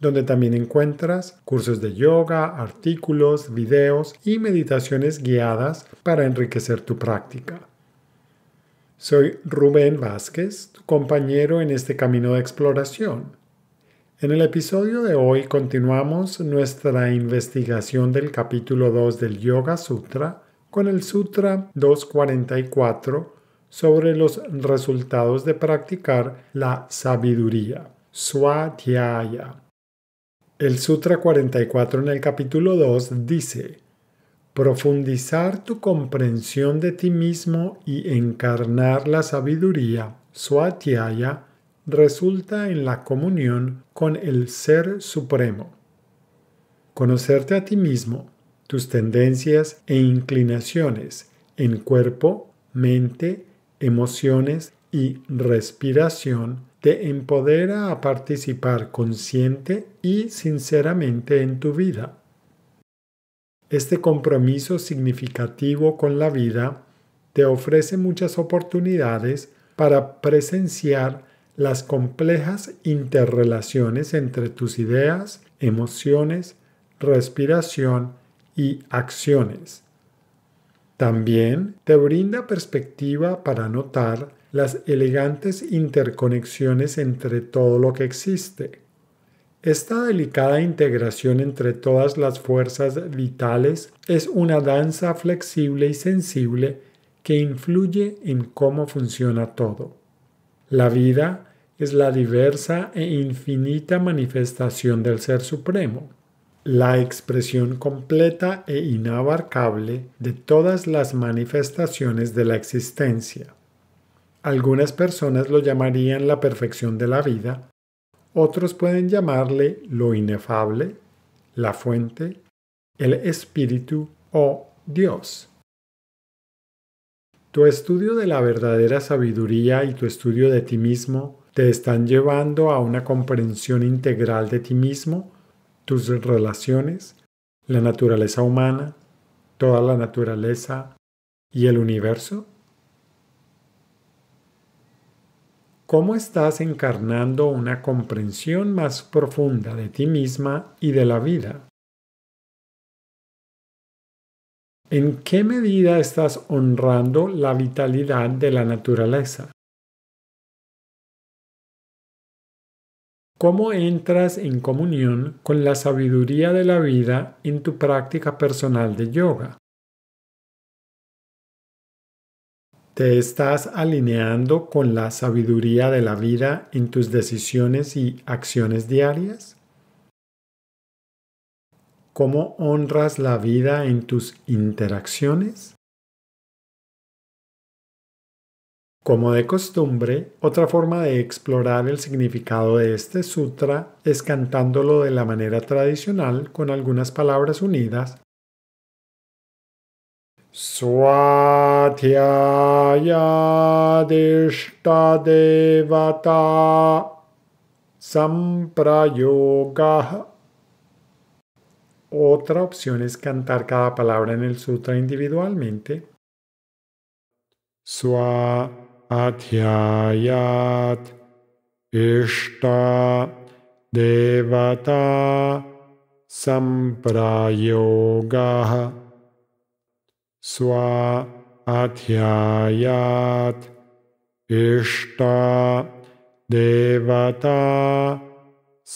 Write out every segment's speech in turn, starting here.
donde también encuentras cursos de yoga, artículos, videos y meditaciones guiadas para enriquecer tu práctica. Soy Rubén Vázquez, tu compañero en este camino de exploración. En el episodio de hoy continuamos nuestra investigación del capítulo 2 del Yoga Sutra con el Sutra 244 sobre los resultados de practicar la sabiduría, Swadhyaya. El Sutra 44 en el capítulo 2 dice, profundizar tu comprensión de ti mismo y encarnar la sabiduría, Swatyaya, resulta en la comunión con el Ser Supremo. Conocerte a ti mismo, tus tendencias e inclinaciones en cuerpo, mente, emociones y respiración te empodera a participar consciente y sinceramente en tu vida. Este compromiso significativo con la vida te ofrece muchas oportunidades para presenciar las complejas interrelaciones entre tus ideas, emociones, respiración y acciones. También te brinda perspectiva para notar las elegantes interconexiones entre todo lo que existe. Esta delicada integración entre todas las fuerzas vitales es una danza flexible y sensible que influye en cómo funciona todo. La vida es la diversa e infinita manifestación del Ser Supremo, la expresión completa e inabarcable de todas las manifestaciones de la existencia. Algunas personas lo llamarían la perfección de la vida, otros pueden llamarle lo inefable, la fuente, el espíritu o Dios. Tu estudio de la verdadera sabiduría y tu estudio de ti mismo te están llevando a una comprensión integral de ti mismo, tus relaciones, la naturaleza humana, toda la naturaleza y el universo? cómo estás encarnando una comprensión más profunda de ti misma y de la vida. ¿En qué medida estás honrando la vitalidad de la naturaleza? ¿Cómo entras en comunión con la sabiduría de la vida en tu práctica personal de yoga? Te estás alineando con la sabiduría de la vida en tus decisiones y acciones diarias. ¿Cómo honras la vida en tus interacciones? Como de costumbre, otra forma de explorar el significado de este sutra es cantándolo de la manera tradicional con algunas palabras unidas devata Samprayoga. Otra opción es cantar cada palabra en el sutra individualmente. Swa Atyayat Ishta Devata Samprayoga. स्वाथ्यायात् इष्टेवता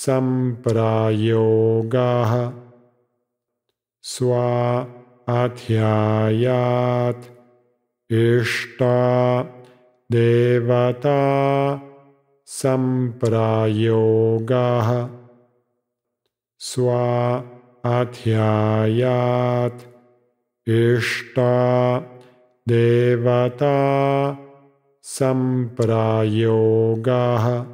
सम्प्रायोगः स्वाथ्यायात् इष्टेवता सम्प्रायोगः स्वाथ्यायात् Ishta Devata Samprayoga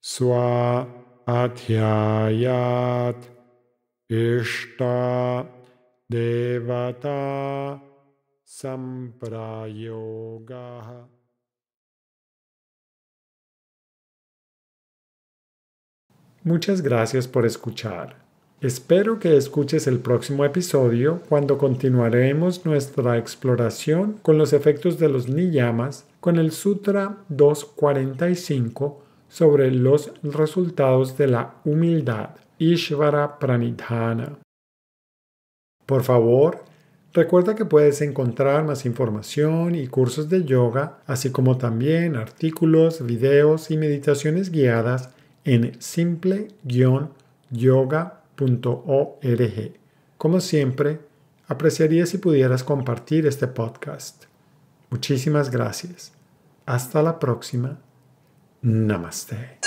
Swa Adhyayat Ishta Devata Samprayoga Muchas gracias por escuchar. Espero que escuches el próximo episodio cuando continuaremos nuestra exploración con los efectos de los niyamas con el Sutra 245 sobre los resultados de la humildad, Ishvara Pranidhana. Por favor, Recuerda que puedes encontrar más información y cursos de yoga, así como también artículos, videos y meditaciones guiadas en simple-yoga.com como siempre, apreciaría si pudieras compartir este podcast. Muchísimas gracias. Hasta la próxima. Namaste.